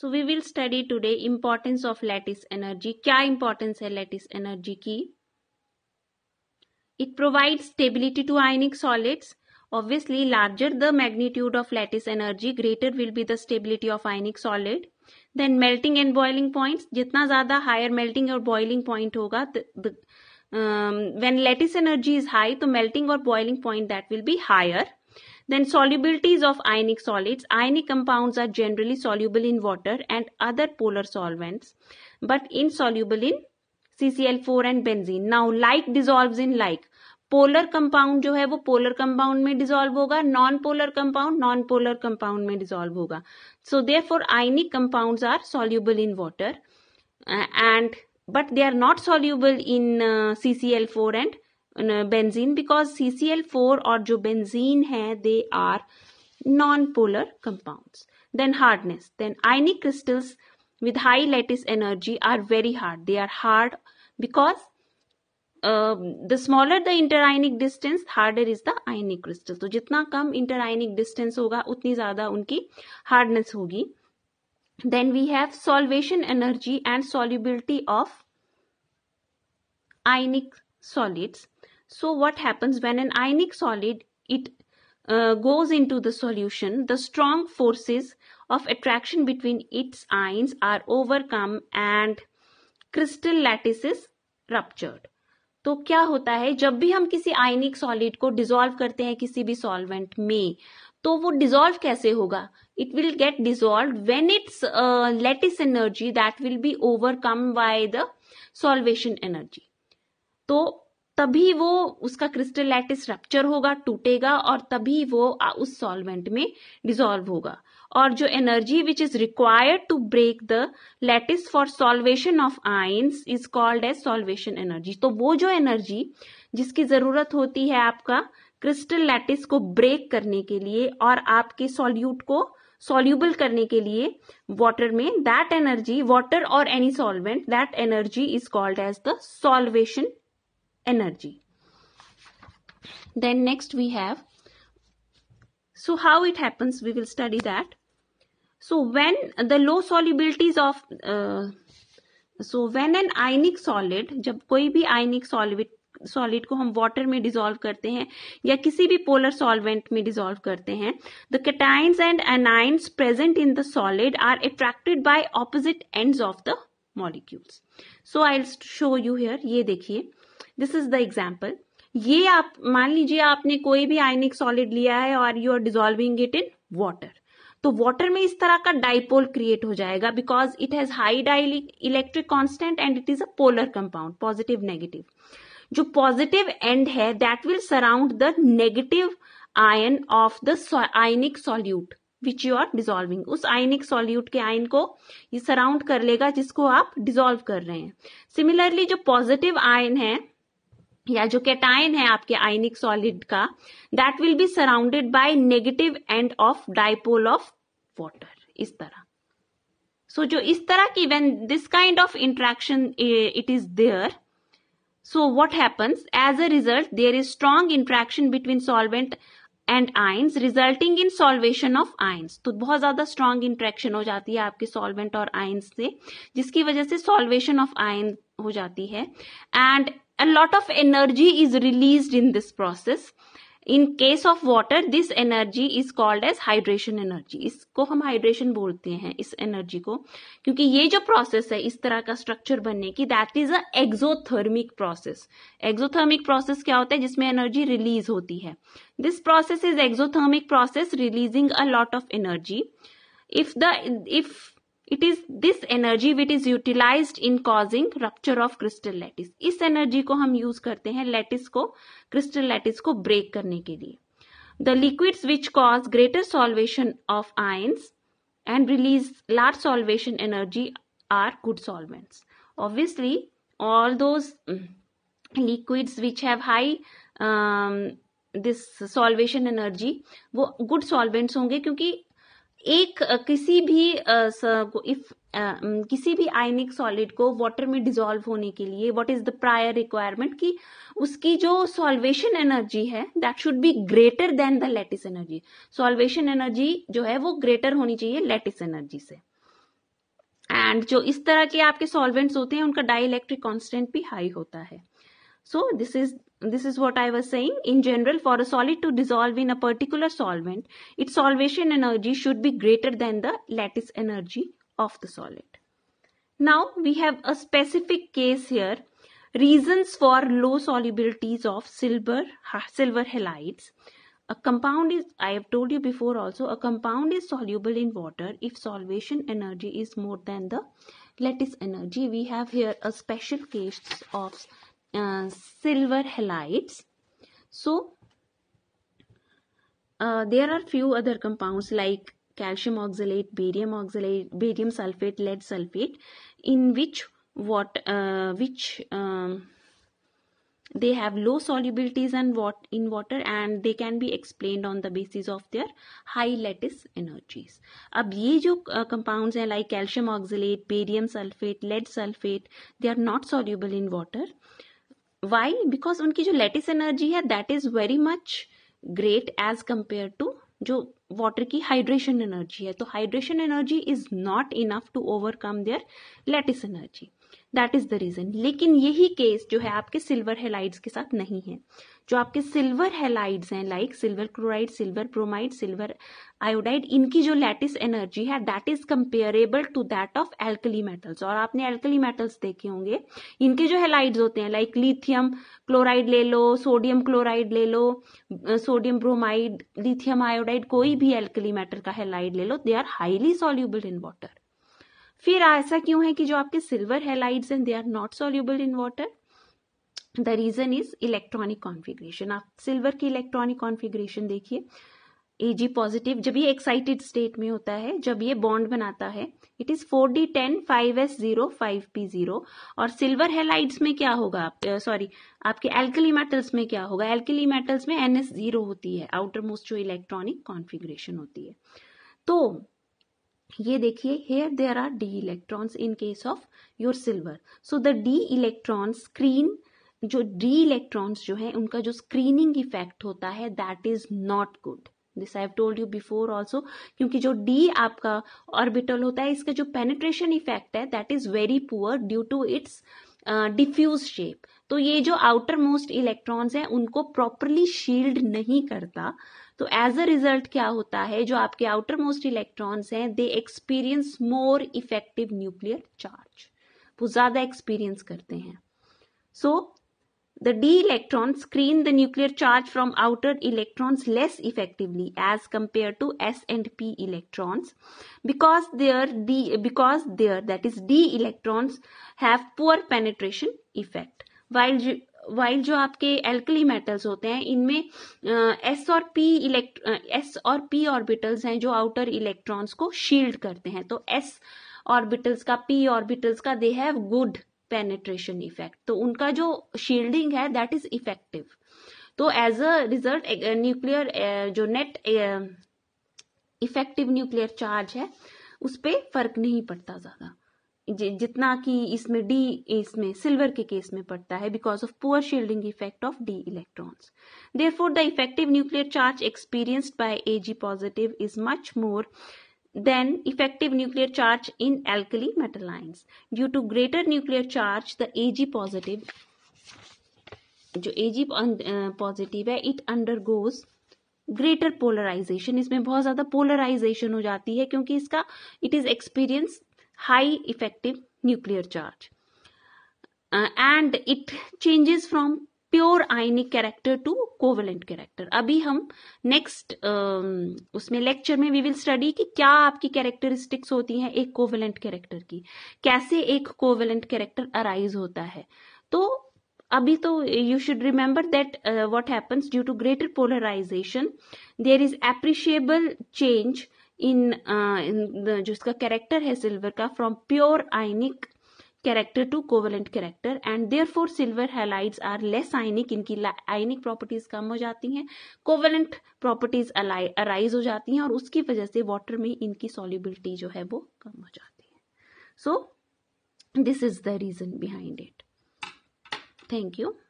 So we will study today importance of lattice energy क्या importance है lattice energy की it provide stability to ionic solids obviously larger the magnitude of lattice energy greater will be the stability of ionic solid then melting and boiling point जितना ज्यादा higher melting और boiling point होगा when lattice energy is high तो melting और boiling point that will be higher Then solubilities of ionic solids. Ionic compounds are generally soluble in water and other polar solvents but insoluble in CCl4 and benzene. Now like dissolves in like. Polar compound jo hai wo polar compound mein dissolve hoga. Non-polar compound non-polar compound mein dissolve hoga. So therefore ionic compounds are soluble in water uh, and but they are not soluble in uh, CCl4 and benzene because CCl four और जो benzene है they are non polar compound then hardness then ionic crystals with high lattice energy are very hard they are hard because the smaller the inter ionic distance harder is the ionic crystal तो जितना कम inter ionic distance होगा उतनी ज्यादा उनकी hardness होगी then we have solvation energy and solubility of ionic solids So what happens when an ionic solid it uh, goes into the solution, the strong forces of attraction between its ions are overcome and crystal lattices ruptured. तो क्या होता है जब भी हम किसी आयनिक solid को dissolve करते हैं किसी भी सॉल्वेंट में तो वो डिसॉल्व कैसे होगा it will get dissolve when it's lattice energy that will be overcome by the solvation energy तो तभी वो उसका क्रिस्टल लैटिस रप्चर होगा टूटेगा और तभी वो उस सॉल्वेंट में डिजोल्व होगा और जो energy which is required to break the lattice for solvation of ions is called as solvation energy तो वो जो एनर्जी जिसकी जरूरत होती है आपका क्रिस्टल लैटिस को ब्रेक करने के लिए और आपके सॉल्यूट को सॉल्यूबल करने के लिए वाटर में दैट एनर्जी वाटर और any solvent that energy is called as the solvation energy then next we have so how it happens we will study that so when the low solubilities of uh, so when an ionic solid जब कोई भी ionic solid solid को हम water में dissolve करते हैं या किसी भी पोलर सॉल्वेंट में डिजोल्व करते हैं the cations and anions present in the solid are attracted by opposite ends of the molecules so I show you here ये देखिए दिस इज द एग्जाम्पल ये आप मान लीजिए आपने कोई भी आयनिक सॉलिड लिया है और you are dissolving it in water तो वाटर में इस तरह का डाइपोल क्रिएट हो जाएगा because it has high dielectric constant and it is a polar compound positive negative जो पॉजिटिव एंड है that will surround the negative ion of the ionic solute which you are dissolving उस ionic solute के ion को ये surround कर लेगा जिसको आप डिजोल्व कर रहे हैं सिमिलरली जो पॉजिटिव आयन है या जो कैटायन है आपके आयनिक सॉलिड का that will be surrounded by negative end of dipole of water इस तरह सो so, जो इस तरह की when this kind of interaction it is there so what happens as a result there is strong interaction between solvent and ions resulting in solvation of ions तो बहुत ज्यादा strong interaction हो जाती है आपके सॉल्वेंट और आइन्स से जिसकी वजह से सॉल्वेशन ऑफ आइन हो जाती है and a lot of energy is release in this process in case of water this energy is called as hydration energy इसको हम हाइड्रेशन बोलते हैं इस एनर्जी को क्योंकि ये जो प्रोसेस है इस तरह का स्ट्रक्चर बनने की that is a exothermic process exothermic process क्या होता है जिसमें एनर्जी रिलीज होती है this process is exothermic process releasing a lot of energy if the if it is this energy which is utilize in causing rupture of crystal lattice इस energy को हम use करते हैं लेटिस को crystal lettuce को break करने के लिए the liquid which cause greater solvation of ions and release large solvation energy are good solvents obviously all those liquids which have high this solvation energy वो good solvents होंगे क्योंकि एक किसी भी इफ किसी भी आयनिक सॉलिड को water में डिजोल्व होने के लिए what is the prior requirement कि उसकी जो सॉल्वेशन एनर्जी है that should be greater than the lattice energy solvation energy जो है वो ग्रेटर होनी चाहिए लेटिस एनर्जी से एंड जो इस तरह के आपके सॉल्वेंट्स होते हैं उनका डाई इलेक्ट्रिक कॉन्स्टेंट भी हाई होता है so this is this is what i was saying in general for a solid to dissolve in a particular solvent its solvation energy should be greater than the lattice energy of the solid now we have a specific case here reasons for low solubilities of silver silver halides a compound is i have told you before also a compound is soluble in water if solvation energy is more than the lattice energy we have here a special case of uh, silver halides so uh, there are few other compounds like calcium oxalate barium oxalate barium sulfate lead sulfate in which what uh, which um, they have low solubilities and what in water and they can be explained on the basis of their high lattice energies अब ये uh, compounds are like calcium oxalate barium sulfate lead sulfate they are not soluble in water why because उनकी जो lattice energy है that is very much great as compare to जो water की hydration energy है तो hydration energy is not enough to overcome their lattice energy that is the reason लेकिन यही case जो है आपके सिल्वर हेलाइड्स के साथ नहीं है जो आपके सिल्वर हेलाइड्स हैं like silver chloride silver bromide silver iodide इनकी जो लैटिस एनर्जी है that is comparable to that of alkali metals और आपने एल्कली मेटल्स देखे होंगे इनके जो हेलाइड्स होते हैं लाइक लिथियम क्लोराइड ले लो सोडियम क्लोराइड ले लो सोडियम ब्रोमाइड लिथियम आयोडाइड कोई भी एल्कली मेटल का हेलाइड ले लो they are highly soluble in water फिर ऐसा क्यों है कि जो आपके सिल्वर हेलाइड्स हैं they are not soluble in water the reason is electronic configuration आप सिल्वर की इलेक्ट्रॉनिक कॉन्फिग्रेशन देखिए एजी पॉजिटिव जब ये एक्साइटेड स्टेट में होता है जब ये बॉन्ड बनाता है it is four D ten five S zero five P zero और सिल्वर हेलाइड्स में क्या होगा सॉरी आपके एल्कली मेटल्स में क्या होगा एल्कली मेटल्स में एन एस जीरो होती है आउटर मोस्ट जो इलेक्ट्रॉनिक कॉन्फिग्रेशन होती है तो ये देखिए here there are D electrons in case of your silver so the D electron screen जो डी इलेक्ट्रॉन्स जो है उनका जो स्क्रीनिंग इफेक्ट होता है that is not good this I have told you before also क्योंकि जो डी आपका ऑर्बिटल होता है इसका जो पेनिट्रेशन इफेक्ट है that is very poor due to its diffuse shape तो ये जो आउटर मोस्ट इलेक्ट्रॉन्स है उनको प्रॉपरली शील्ड नहीं करता तो एज अ रिजल्ट क्या होता है जो आपके आउटर मोस्ट इलेक्ट्रॉन्स हैं they experience more effective nuclear charge वो ज्यादा एक्सपीरियंस करते हैं so the D electron screen the nuclear charge from outer electrons less effectively as compare to S and P electrons because their D because their that is D electrons have poor penetration effect wild while जो आपके alkali metals होते हैं इनमें S और P elect S और P orbitals हैं जो outer electrons को शील्ड करते हैं तो एस ऑर्बिटल्स का पी ऑर्बिटल्स का they have good penetration effect तो उनका जो शील्डिंग है दैट इज इफेक्टिव तो एज अ रिजल्ट न्यूक्लियर जो नेट इफेक्टिव न्यूक्लियर चार्ज है उस पर फर्क नहीं पड़ता ज्यादा जितना कि इसमें डी इसमें सिल्वर के केस में पड़ता है because of poor shielding effect of D electrons therefore the effective nuclear charge experienced by A G positive is much more than effective nuclear charge in alkali metal ions due to greater nuclear charge the A G positive जो G positive uh, है it undergoes greater polarization इसमें बहुत ज्यादा polarization हो जाती है क्योंकि इसका it is experience high effective nuclear charge uh, and it changes from pure ionic character to covalent character अभी हम नेक्स्ट um, उसमें लेक्चर में वी विल स्टडी कि क्या आपकी कैरेक्टरिस्टिक्स होती हैं एक कोवलेंट कैरेक्टर की कैसे एक कोवेलेंट कैरेक्टर अराइज होता है तो अभी तो you should remember that what happens due to greater polarization there is appreciable change in, uh, जो इसका कैरेक्टर है सिल्वर का from pure ionic character to covalent character and therefore silver halides are less ionic इनकी ionic properties कम हो जाती हैं covalent properties arise हो जाती हैं और उसकी वजह से वाटर में इनकी सॉल्युबिलिटी जो है वो कम हो जाती है so this is the reason behind it thank you